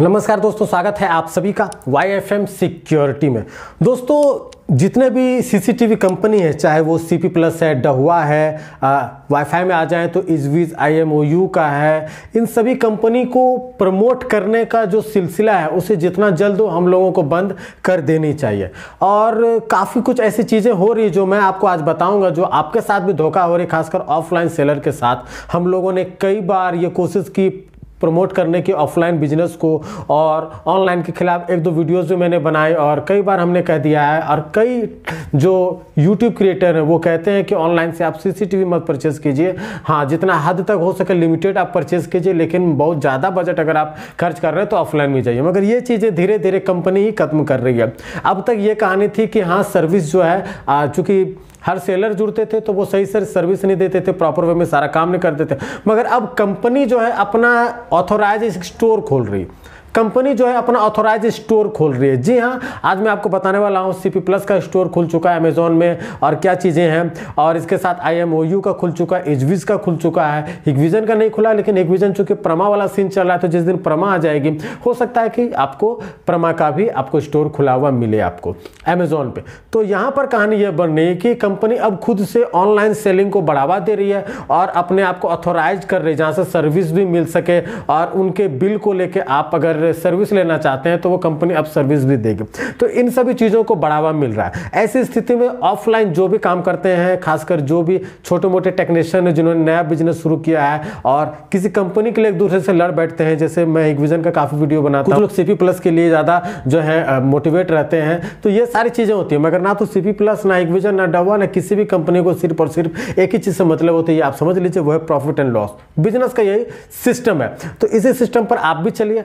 नमस्कार दोस्तों स्वागत है आप सभी का वाई एफ एम सिक्योरिटी में दोस्तों जितने भी सीसीटीवी कंपनी है चाहे वो सी पी प्लस है डहुआ है वाईफाई में आ जाए तो इजवीज आई एम ओ यू का है इन सभी कंपनी को प्रमोट करने का जो सिलसिला है उसे जितना जल्द हो हम लोगों को बंद कर देनी चाहिए और काफ़ी कुछ ऐसी चीज़ें हो रही जो मैं आपको आज बताऊंगा जो आपके साथ भी धोखा हो रही खासकर ऑफलाइन सेलर के साथ हम लोगों ने कई बार ये कोशिश की प्रमोट करने की ऑफलाइन बिजनेस को और ऑनलाइन के खिलाफ एक दो वीडियोज़ भी मैंने बनाए और कई बार हमने कह दिया है और कई जो यूट्यूब क्रिएटर हैं वो कहते हैं कि ऑनलाइन से आप सीसीटीवी मत परचेज़ कीजिए हाँ जितना हद तक हो सके लिमिटेड आप परचेज़ कीजिए लेकिन बहुत ज़्यादा बजट अगर आप खर्च कर रहे हैं तो ऑफलाइन में जाइए मगर ये चीज़ें धीरे धीरे कंपनी ही खत्म कर रही है अब तक ये कहानी थी कि हाँ सर्विस जो है चूँकि हर सेलर जुड़ते थे तो वो सही से सर्विस नहीं देते थे प्रॉपर वे में सारा काम नहीं करते थे मगर अब कंपनी जो है अपना ऑथोराइज स्टोर खोल रही कंपनी जो है अपना ऑथोराइज स्टोर खोल रही है जी हाँ आज मैं आपको बताने वाला हूँ सी प्लस का स्टोर खुल चुका है अमेजोन में और क्या चीज़ें हैं और इसके साथ आई का खुल चुका है एजविज का खुल चुका है इग्विजन का नहीं खुला लेकिन इग्विजन चूंकि प्रमा वाला सीन चल रहा है तो जिस दिन प्रमा आ जाएगी हो सकता है कि आपको प्रमा का भी आपको स्टोर खुला हुआ मिले आपको अमेजोन पर तो यहाँ पर कहानी यह बन रही है कि कंपनी अब खुद से ऑनलाइन सेलिंग को बढ़ावा दे रही है और अपने आप को ऑथोराइज कर रही है जहाँ से सर्विस भी मिल सके और उनके बिल को लेकर आप अगर सर्विस लेना चाहते हैं तो वो कंपनी अब सर्विस भी देगी तो इन सभी चीज़ों को बढ़ावा मिल रहा है ऐसी स्थिति में ऑफलाइन जो भी काम करते हैं खासकर जो भी छोटे मोटे टेक्नीशियन है जिन्होंने नया बिजनेस शुरू किया है और किसी कंपनी के लिए एक दूसरे से लड़ बैठते हैं जैसे मैं एक विजन का काफ़ी वीडियो बनाता हूँ लोग सी प्लस के लिए ज़्यादा जो है मोटिवेट रहते हैं तो ये सारी चीज़ें होती हैं मगर ना तो सी प्लस ना एक विजन ना डवा ना किसी भी कंपनी को सिर्फ और सिर्फ एक ही चीज़ से मतलब होती है आप समझ लीजिए वो है प्रॉफिट एंड लॉस बिजनेस का यही सिस्टम है तो इसी सिस्टम पर आप भी चलिए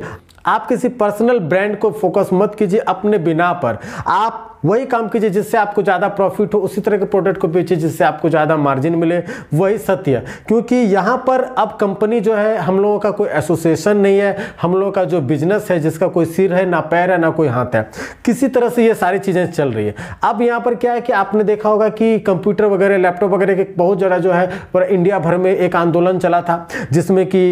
आप किसी पर्सनल ब्रांड को फोकस मत कीजिए अपने बिना पर आप वही काम कीजिए जिससे आपको ज़्यादा प्रॉफिट हो उसी तरह के प्रोडक्ट को बेचिए जिससे आपको ज़्यादा मार्जिन मिले वही सत्य क्योंकि यहाँ पर अब कंपनी जो है हम लोगों का कोई एसोसिएशन नहीं है हम लोगों का जो बिजनेस है जिसका कोई सिर है ना पैर है ना कोई हाथ है किसी तरह से ये सारी चीज़ें चल रही है अब यहाँ पर क्या है कि आपने देखा होगा कि कंप्यूटर वगैरह लैपटॉप वगैरह के बहुत ज़्यादा जो है पर इंडिया भर में एक आंदोलन चला था जिसमें कि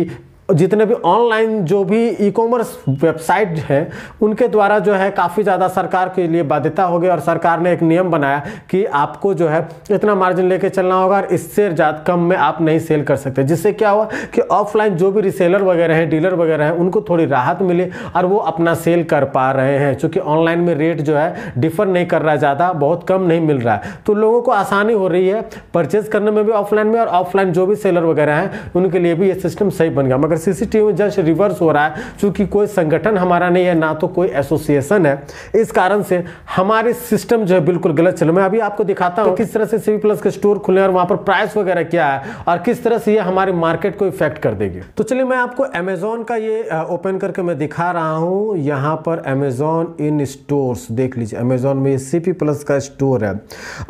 जितने भी ऑनलाइन जो भी ई कॉमर्स वेबसाइट है उनके द्वारा जो है काफ़ी ज़्यादा सरकार के लिए बाध्यता हो गई और सरकार ने एक नियम बनाया कि आपको जो है इतना मार्जिन लेके चलना होगा और इससे ज़्यादा कम में आप नहीं सेल कर सकते जिससे क्या हुआ कि ऑफलाइन जो भी रिसेलर वगैरह हैं डीलर वगैरह हैं उनको थोड़ी राहत मिली और वो अपना सेल कर पा रहे हैं चूँकि ऑनलाइन में रेट जो है डिफर नहीं कर रहा है ज़्यादा बहुत कम नहीं मिल रहा है तो लोगों को आसानी हो रही है परचेज़ करने में भी ऑफलाइन में और ऑफलाइन जो भी सेलर वगैरह हैं उनके लिए भी ये सिस्टम सही बन गया मगर अगर सीसीटीवी में जज रिवर्स हो रहा है चूंकि कोई संगठन हमारा नहीं है ना तो कोई एसोसिएशन है इस कारण से हमारे सिस्टम जो है बिल्कुल गलत चल मैं अभी आपको दिखाता हूँ तो किस तरह से सीवी प्लस के स्टोर खुले और वहाँ पर प्राइस वगैरह क्या है और किस तरह से ये हमारे मार्केट को इफेक्ट कर देगी तो चलिए मैं आपको अमेजोन का ये ओपन करके मैं दिखा रहा हूँ यहाँ पर अमेजोन इन स्टोर्स देख लीजिए अमेजोन में ये सी प्लस का स्टोर है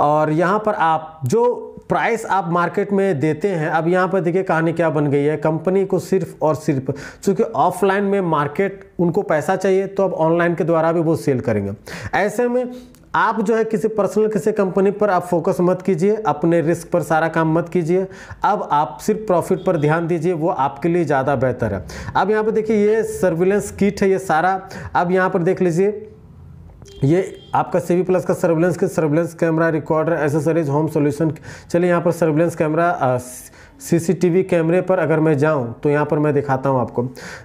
और यहाँ पर आप जो प्राइस आप मार्केट में देते हैं अब यहाँ पर देखिए कहानी क्या बन गई है कंपनी को सिर्फ और सिर्फ चूँकि ऑफलाइन में मार्केट उनको पैसा चाहिए तो अब ऑनलाइन के द्वारा भी वो सेल करेंगे ऐसे में आप जो है किसी पर्सनल किसी कंपनी पर आप फोकस मत कीजिए अपने रिस्क पर सारा काम मत कीजिए अब आप सिर्फ प्रॉफिट पर ध्यान दीजिए वो आपके लिए ज़्यादा बेहतर है अब यहाँ पर देखिए ये सर्विलेंस किट है ये सारा अब यहाँ पर देख लीजिए ये आपका सी प्लस का सर्विलेंस के surveillance camera recorder accessories home solution चलिए यहाँ पर सर्विलेंस कैमरा सीसीटीवी कैमरे पर अगर मैं जाऊँ तो यहाँ पर मैं दिखाता हूँ आपको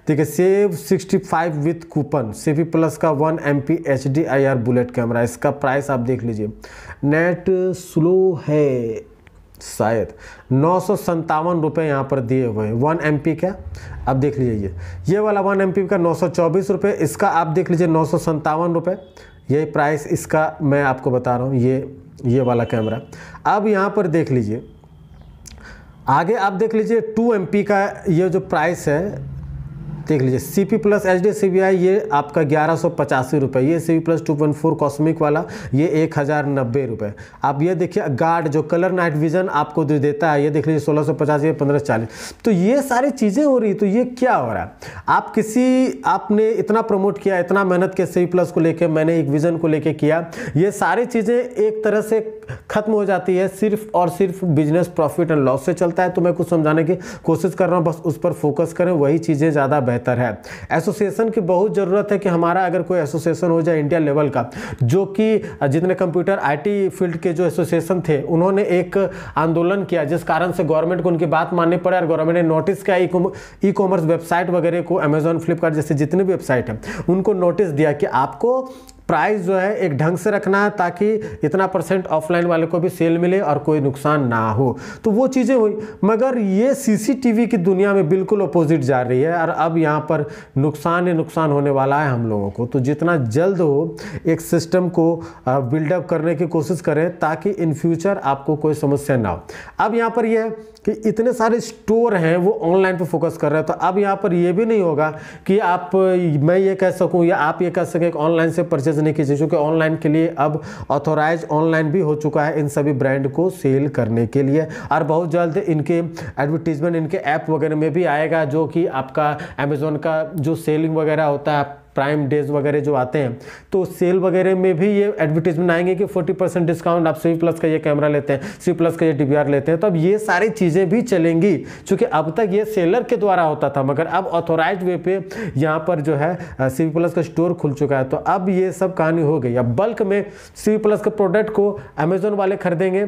देखिए save 65 with coupon C V plus का 1 M P H D I R bullet camera इसका प्राइस आप देख लीजिए नेट स्लो है शायद नौ सौ संतावन रुपये यहाँ पर दिए हुए हैं वन एम पी का आप देख लीजिए ये ये वाला वन एम पी का नौ सौ चौबीस रुपये इसका आप देख लीजिए नौ सौ संतावन रुपये ये प्राइस इसका मैं आपको बता रहा हूँ ये ये वाला कैमरा अब यहाँ पर देख लीजिए आगे आप देख लीजिए टू एम का ये जो प्राइस है देख लीजिए C P plus H D C B I ये आपका ग्यारह सौ पचासी रुपये ये C P plus two point four cosmic वाला ये एक हज़ार नब्बे रुपये आप ये देखिए गार्ड जो कलर नाइट विजन आपको जो देता है ये देख लीजिए सोलह सौ पचास ये पंद्रह चालीस तो ये सारी चीज़ें हो रही तो ये क्या हो रहा है आप किसी आपने इतना प्रमोट किया इतना मेहनत किया सी प्लस को लेकर मैंने एक विज़न को लेके किया ये सारी चीज़ें एक तरह से ख़त्म हो जाती है सिर्फ और सिर्फ बिजनेस प्रॉफिट एंड लॉस से चलता है तो मैं कुछ समझाने की कोशिश कर रहा हूँ बस उस पर फोकस करें वही चीज़ें ज़्यादा बेहतर है एसोसिएशन की बहुत ज़रूरत है कि हमारा अगर कोई एसोसिएशन हो जाए इंडिया लेवल का जो कि जितने कंप्यूटर आईटी फील्ड के जो एसोसिएशन थे उन्होंने एक आंदोलन किया जिस कारण से गवर्नमेंट को उनकी बात माननी पड़े और गवर्नमेंट ने नोटिस किया ई कॉमर्स वेबसाइट वगैरह को अमेजोन फ्लिपकार्ट जैसे जितने भी वेबसाइट हैं उनको नोटिस दिया कि आपको प्राइस जो है एक ढंग से रखना है ताकि इतना परसेंट ऑफलाइन वाले को भी सेल मिले और कोई नुकसान ना हो तो वो चीज़ें हुई मगर ये सीसीटीवी की दुनिया में बिल्कुल अपोजिट जा रही है और अब यहाँ पर नुकसान ही नुकसान होने वाला है हम लोगों को तो जितना जल्द हो एक सिस्टम को बिल्डअप करने की कोशिश करें ताकि इन फ्यूचर आपको कोई समस्या ना हो अब यहाँ पर यह कि इतने सारे स्टोर हैं वो ऑनलाइन पे फोकस कर रहे हैं तो अब यहाँ पर ये भी नहीं होगा कि आप मैं ये कह सकूँ या आप ये कह सकें ऑनलाइन से परचेज की कीजिए क्योंकि ऑनलाइन के लिए अब ऑथोराइज ऑनलाइन भी हो चुका है इन सभी ब्रांड को सेल करने के लिए और बहुत जल्द इनके एडवर्टीजमेंट इनके ऐप वगैरह में भी आएगा जो कि आपका अमेजोन का जो सेलिंग वगैरह होता है प्राइम डेज वगैरह जो आते हैं तो सेल वगैरह में भी ये एडवर्टीजमेंट आएंगे कि 40 परसेंट डिस्काउंट आप सी प्लस का ये कैमरा लेते हैं सी प्लस का ये डी लेते हैं तो अब ये सारी चीज़ें भी चलेंगी चूँकि अब तक ये सेलर के द्वारा होता था मगर अब ऑथोराइज वे पे यहाँ पर जो है सी प्लस का स्टोर खुल चुका है तो अब ये सब कहानी हो गई अब बल्क में सी प्लस के प्रोडक्ट को अमेजोन वाले खरीदेंगे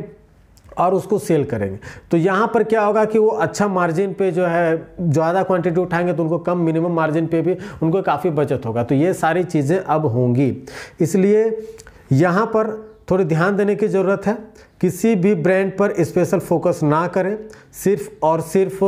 और उसको सेल करेंगे तो यहाँ पर क्या होगा कि वो अच्छा मार्जिन पे जो है ज़्यादा क्वांटिटी उठाएंगे तो उनको कम मिनिमम मार्जिन पे भी उनको काफ़ी बचत होगा तो ये सारी चीज़ें अब होंगी इसलिए यहाँ पर थोड़ी ध्यान देने की ज़रूरत है किसी भी ब्रांड पर स्पेशल फोकस ना करें सिर्फ और सिर्फ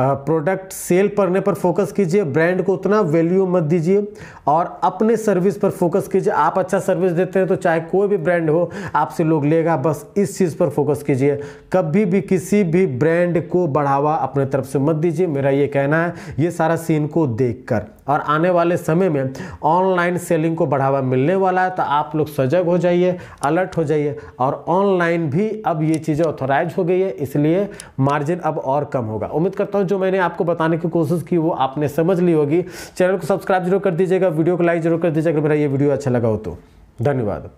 प्रोडक्ट सेल करने पर फोकस कीजिए ब्रांड को उतना वैल्यू मत दीजिए और अपने सर्विस पर फोकस कीजिए आप अच्छा सर्विस देते हैं तो चाहे कोई भी ब्रांड हो आपसे लोग लेगा बस इस चीज़ पर फोकस कीजिए कभी भी किसी भी ब्रांड को बढ़ावा अपने तरफ से मत दीजिए मेरा ये कहना है ये सारा सीन को कर और आने वाले समय में ऑनलाइन सेलिंग को बढ़ावा मिलने वाला है तो आप लोग सजग हो जाइए अलर्ट हो जाइए और ऑनलाइन भी भी अब ये चीज़ें ऑथोराइज हो गई है इसलिए मार्जिन अब और कम होगा उम्मीद करता हूँ जो मैंने आपको बताने की कोशिश की वो आपने समझ ली होगी चैनल को सब्सक्राइब जरूर कर दीजिएगा वीडियो को लाइक जरूर कर दीजिएगा अगर मेरा ये वीडियो अच्छा लगा हो तो धन्यवाद